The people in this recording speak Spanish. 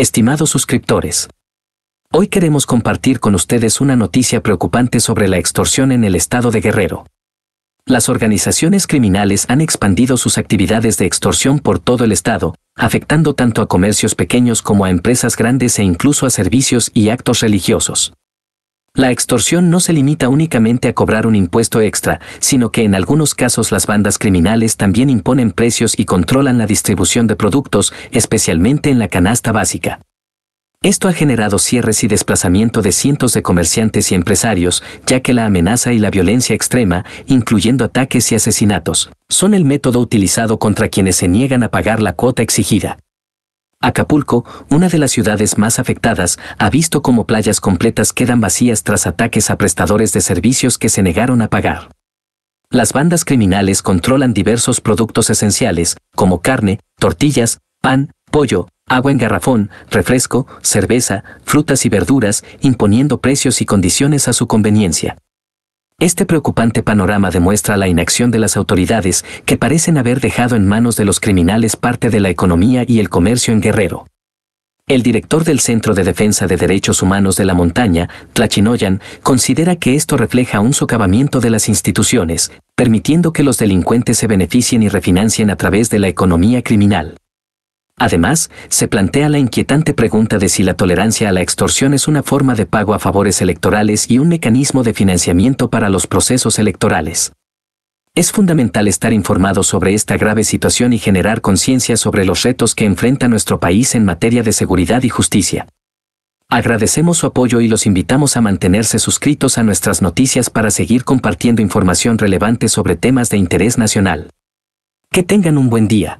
Estimados suscriptores, hoy queremos compartir con ustedes una noticia preocupante sobre la extorsión en el estado de Guerrero. Las organizaciones criminales han expandido sus actividades de extorsión por todo el estado, afectando tanto a comercios pequeños como a empresas grandes e incluso a servicios y actos religiosos. La extorsión no se limita únicamente a cobrar un impuesto extra, sino que en algunos casos las bandas criminales también imponen precios y controlan la distribución de productos, especialmente en la canasta básica. Esto ha generado cierres y desplazamiento de cientos de comerciantes y empresarios, ya que la amenaza y la violencia extrema, incluyendo ataques y asesinatos, son el método utilizado contra quienes se niegan a pagar la cuota exigida. Acapulco, una de las ciudades más afectadas, ha visto como playas completas quedan vacías tras ataques a prestadores de servicios que se negaron a pagar. Las bandas criminales controlan diversos productos esenciales, como carne, tortillas, pan, pollo, agua en garrafón, refresco, cerveza, frutas y verduras, imponiendo precios y condiciones a su conveniencia. Este preocupante panorama demuestra la inacción de las autoridades, que parecen haber dejado en manos de los criminales parte de la economía y el comercio en Guerrero. El director del Centro de Defensa de Derechos Humanos de la Montaña, Tlachinoyan, considera que esto refleja un socavamiento de las instituciones, permitiendo que los delincuentes se beneficien y refinancien a través de la economía criminal. Además, se plantea la inquietante pregunta de si la tolerancia a la extorsión es una forma de pago a favores electorales y un mecanismo de financiamiento para los procesos electorales. Es fundamental estar informado sobre esta grave situación y generar conciencia sobre los retos que enfrenta nuestro país en materia de seguridad y justicia. Agradecemos su apoyo y los invitamos a mantenerse suscritos a nuestras noticias para seguir compartiendo información relevante sobre temas de interés nacional. Que tengan un buen día.